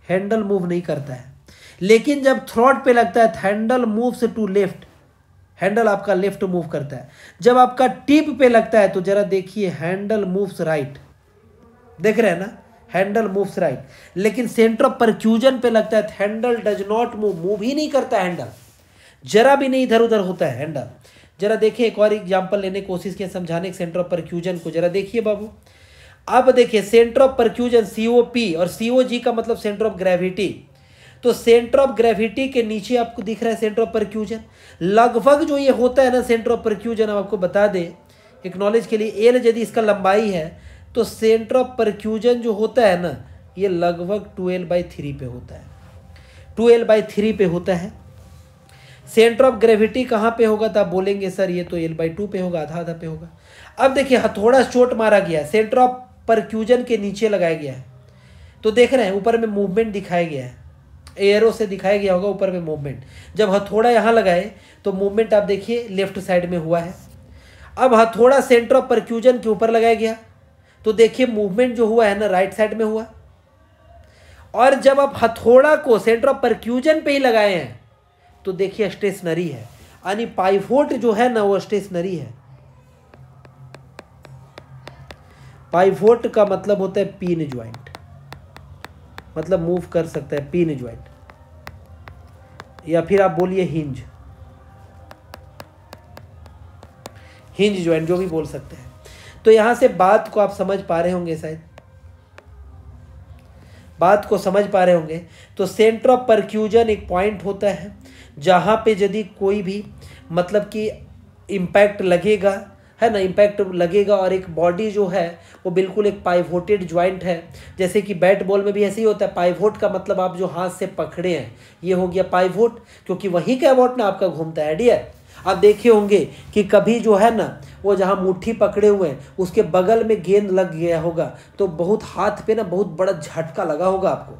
handle move नहीं करता है लेकिन जब थ्रॉट पे लगता है handle moves to left handle आपका लेफ्ट मूव करता है जब आपका टिप पे लगता है तो जरा देखिए हैंडल मूव्स राइट देख रहे हैं ना हैंडल मूव्स राइट लेकिन सेंटर ऑफ परक्यूजन पे लगता है handle does not move move ही नहीं करता हैंडल जरा भी नहीं इधर उधर होता है हैंडा जरा देखिए एक और एग्जाम्पल लेने की कोशिश किया समझाने के सेंटर ऑफ परक्यूजन को जरा देखिए बाबू अब देखिए centre of percussion C O P और सी ओ जी का मतलब सेंटर ऑफ ग्रेविटी तो सेंटर ऑफ ग्रेविटी के नीचे आपको दिख रहा है सेंटर ऑफ परक्यूजन लगभग जो ये होता है ना सेंटर ऑफ परक्यूजन हम आपको बता दें एक नॉलेज के लिए एल यदि इसका लंबाई है तो सेंटर ऑफ परक्यूजन जो होता है ना ये लगभग टू एल बाई थ्री पे होता है टू एल बाई थ्री पे होता है सेंटर ऑफ ग्रेविटी कहाँ पे होगा तो आप बोलेंगे सर ये तो एल बाई टू पे होगा आधा आधा पे होगा अब देखिए हथौड़ा हाँ, चोट मारा गया सेंटर ऑफ परक्यूजन के नीचे लगाया गया है तो देख रहे हैं ऊपर में मूवमेंट दिखाया गया है एयरो से दिखाया गया होगा ऊपर में मूवमेंट जब हथौड़ा हाँ, यहाँ लगाए तो मूवमेंट आप देखिए लेफ्ट साइड में हुआ है अब हथौड़ा सेंटर ऑफ परक्यूजन के ऊपर लगाया गया तो देखिए मूवमेंट जो हुआ है ना राइट साइड में हुआ और जब आप हथौड़ा हाँ, को सेंटर ऑफ परक्यूजन पे ही लगाए हैं तो देखिए स्टेशनरी है यानी पाइवोट जो है ना वो स्टेशनरी है पाइवोट का मतलब होता है पिन ज्वाइंट मतलब मूव कर सकता है पिन ज्वाइंट या फिर आप बोलिए हिंज हिंज ज्वाइंट जो भी बोल सकते हैं तो यहां से बात को आप समझ पा रहे होंगे शायद बात को समझ पा रहे होंगे तो सेंटर ऑफ परक्यूजन एक पॉइंट होता है जहाँ पे यदि कोई भी मतलब कि इम्पैक्ट लगेगा है ना इम्पैक्ट लगेगा और एक बॉडी जो है वो बिल्कुल एक पाइवोटेड ज्वाइंट है जैसे कि बैट बॉल में भी ऐसे ही होता है पाइवोट का मतलब आप जो हाथ से पकड़े हैं ये हो गया पाइवोट क्योंकि वहीं का अबाउट ना आपका घूमता है डियर आप देखे होंगे कि कभी जो है ना वो जहाँ मुट्ठी पकड़े हुए हैं उसके बगल में गेंद लग गया होगा तो बहुत हाथ पे ना बहुत बड़ा झटका लगा होगा आपको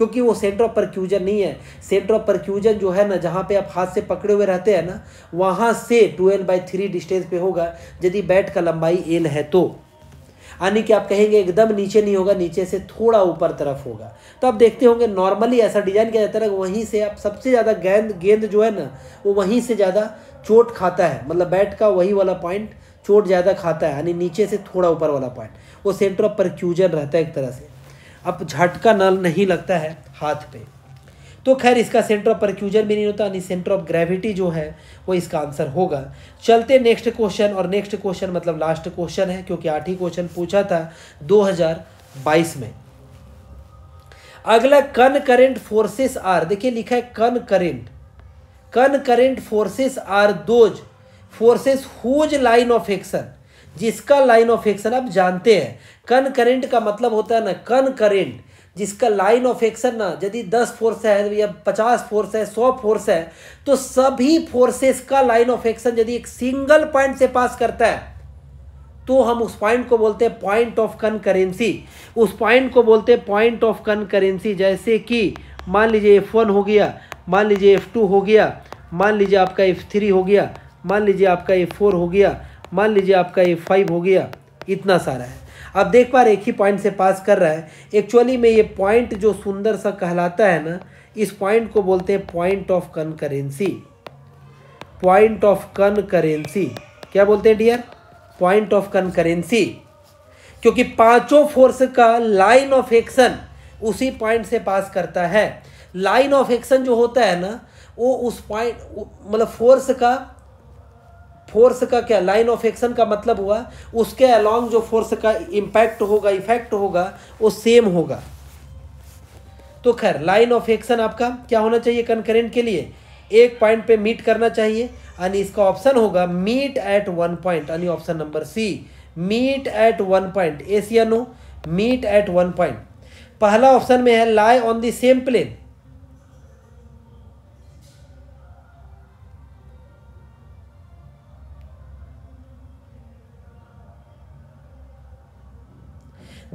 क्योंकि वो सेंटर ऑफ परक्यूजन नहीं है सेंटर ऑफ परक्यूजन जो है ना जहाँ पे आप हाथ से पकड़े हुए रहते हैं ना वहाँ से two L by three distance पे होगा यदि बैट का लंबाई एल है तो यानी कि आप कहेंगे एकदम नीचे नहीं होगा नीचे से थोड़ा ऊपर तरफ होगा तो आप देखते होंगे नॉर्मली ऐसा डिजाइन किया जाता है वहीं से आप सबसे ज़्यादा गेंद गेंद जो है ना वो वहीं से ज़्यादा चोट खाता है मतलब बैट का वही वाला पॉइंट चोट ज़्यादा खाता है यानी नीचे से थोड़ा ऊपर वाला पॉइंट वो सेंटर ऑफ परक्यूजन रहता है एक तरह से अब झटका नल नहीं लगता है हाथ पे तो खैर इसका सेंटर ऑफ परक्यूजन भी नहीं होता यानी सेंटर ऑफ ग्रेविटी जो है वो इसका आंसर होगा चलते नेक्स्ट क्वेश्चन और नेक्स्ट क्वेश्चन मतलब लास्ट क्वेश्चन है क्योंकि आठ ही क्वेश्चन पूछा था 2022 में अगला कन करेंट फोर्सेस आर देखिए लिखा है concurrent concurrent forces are those forces whose line of action जिसका लाइन ऑफ एक्शन आप जानते हैं कन करेंट का मतलब होता है ना कन करेंट जिसका लाइन ऑफ एक्शन ना यदि दस फोर्स है या पचास फोर्स है सौ फोर्स है तो सभी फोर्सेस का लाइन ऑफ एक्शन यदि एक सिंगल पॉइंट से पास करता है तो हम उस पॉइंट को बोलते हैं पॉइंट ऑफ कन करेंसी उस पॉइंट को बोलते हैं पॉइंट ऑफ कन करेंसी जैसे कि मान लीजिए एफ वन हो गया मान लीजिए एफ टू हो गया मान लीजिए आपका एफ थ्री हो गया मान लीजिए आपका एफ फोर हो गया मान लीजिए आपका एफ फाइव हो गया इतना सारा है आप देख पा रहे एक ही पॉइंट से पास कर रहा है एक्चुअली में ये पॉइंट जो सुंदर सा कहलाता है ना इस पॉइंट को बोलते हैं point of currency point of currency क्या बोलते हैं डियर पॉइंट ऑफ करेंसी क्योंकि पांचों फोर्स का लाइन ऑफ एक्शन उसी पॉइंट से पास करता है लाइन ऑफ एक्शन जो होता है ना वो उस पॉइंट मतलब फोर्स का फोर्स का क्या लाइन ऑफ एक्शन का मतलब हुआ उसके अलोंग जो फोर्स का इम्पैक्ट होगा इफेक्ट होगा वो सेम होगा तो खैर लाइन ऑफ एक्शन आपका क्या होना चाहिए कंकरेंट के लिए एक पॉइंट पे मीट करना चाहिए यानी इसका ऑप्शन होगा मीट एट वन पॉइंट यानी option number C meet at one point एस no meet at one point पहला ऑप्शन में है lie on the same plane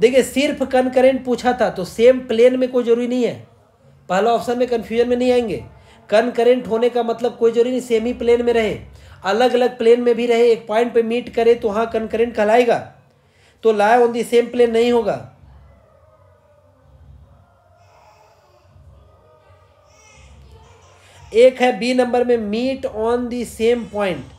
देखिए सिर्फ कनकरेंट पूछा था तो सेम प्लेन में कोई जरूरी नहीं है पहला ऑप्शन में कन्फ्यूजन में नहीं आएंगे कनकरेंट होने का मतलब कोई जरूरी नहीं सेम ही प्लेन में रहे अलग अलग प्लेन में भी रहे एक पॉइंट पे मीट करे तो हाँ कनकरेंट कहलाएगा तो लाए ऑन दी सेम प्लेन नहीं होगा एक है बी नंबर में meet on the same point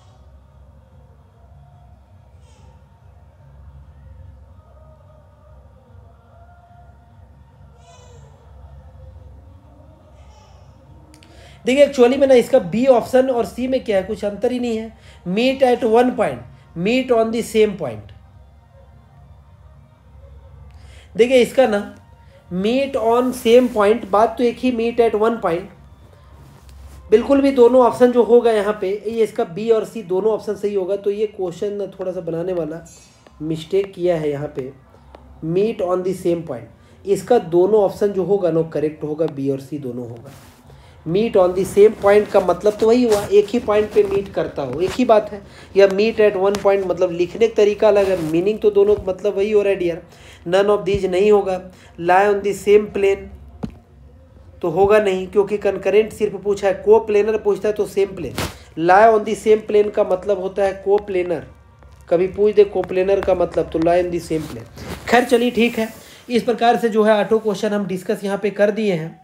देखिए एक्चुअली में ना इसका बी ऑप्शन और सी में क्या है कुछ अंतर ही नहीं है meet at one point meet on the same point देखिए इसका ना मीट ऑन सेम पॉइंट बात तो एक ही मीट एट वन पॉइंट बिल्कुल भी दोनों ऑप्शन जो होगा यहाँ पे ये इसका बी और सी दोनों ऑप्शन सही होगा तो ये क्वेश्चन थोड़ा सा बनाने वाला मिस्टेक किया है यहाँ पे meet on the same point इसका दोनों ऑप्शन जो होगा ना करेक्ट होगा बी और सी दोनों होगा meet on the same point का मतलब तो वही हुआ एक ही पॉइंट पे मीट करता हो एक ही बात है या मीट एट वन पॉइंट मतलब लिखने का तरीका अलग है मीनिंग तो दोनों मतलब वही हो रहा है डियर नन ऑफ दीज नहीं होगा लाए ऑन द सेम प्लेन तो होगा नहीं क्योंकि कंकरेंट सिर्फ पूछा है को प्लेनर पूछता है तो same plane lie on the same plane का मतलब होता है को प्लेनर कभी पूछ दे को प्लेनर का मतलब तो लाए ऑन दी सेम प्लेन खैर चलिए ठीक है इस प्रकार से जो है आठों क्वेश्चन हम डिस्कस यहाँ पे कर दिए हैं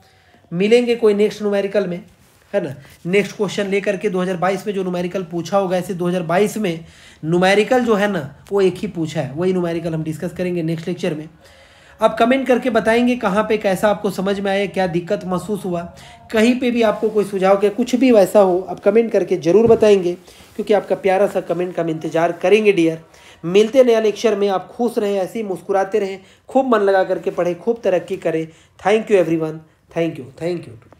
मिलेंगे कोई नेक्स्ट नुमेरिकल में है ना नेक्स्ट क्वेश्चन लेकर के 2022 में जो न्यूमेरिकल पूछा होगा ऐसे 2022 में न्यूमेरिकल जो है ना वो एक ही पूछा है वही न्यूमेरिकल हम डिस्कस करेंगे नेक्स्ट लेक्चर में आप कमेंट करके बताएंगे कहाँ पे कैसा आपको समझ में आया क्या दिक्कत महसूस हुआ कहीं पे भी आपको कोई सुझाव के कुछ भी वैसा हो आप कमेंट करके ज़रूर बताएंगे क्योंकि आपका प्यारा सा कमेंट का हम इंतज़ार करेंगे डियर मिलते नया लेक्चर में आप खुश रहें ऐसे ही मुस्कुराते रहें खूब मन लगा करके पढ़ें खूब तरक्की करें thank you every thank you thank you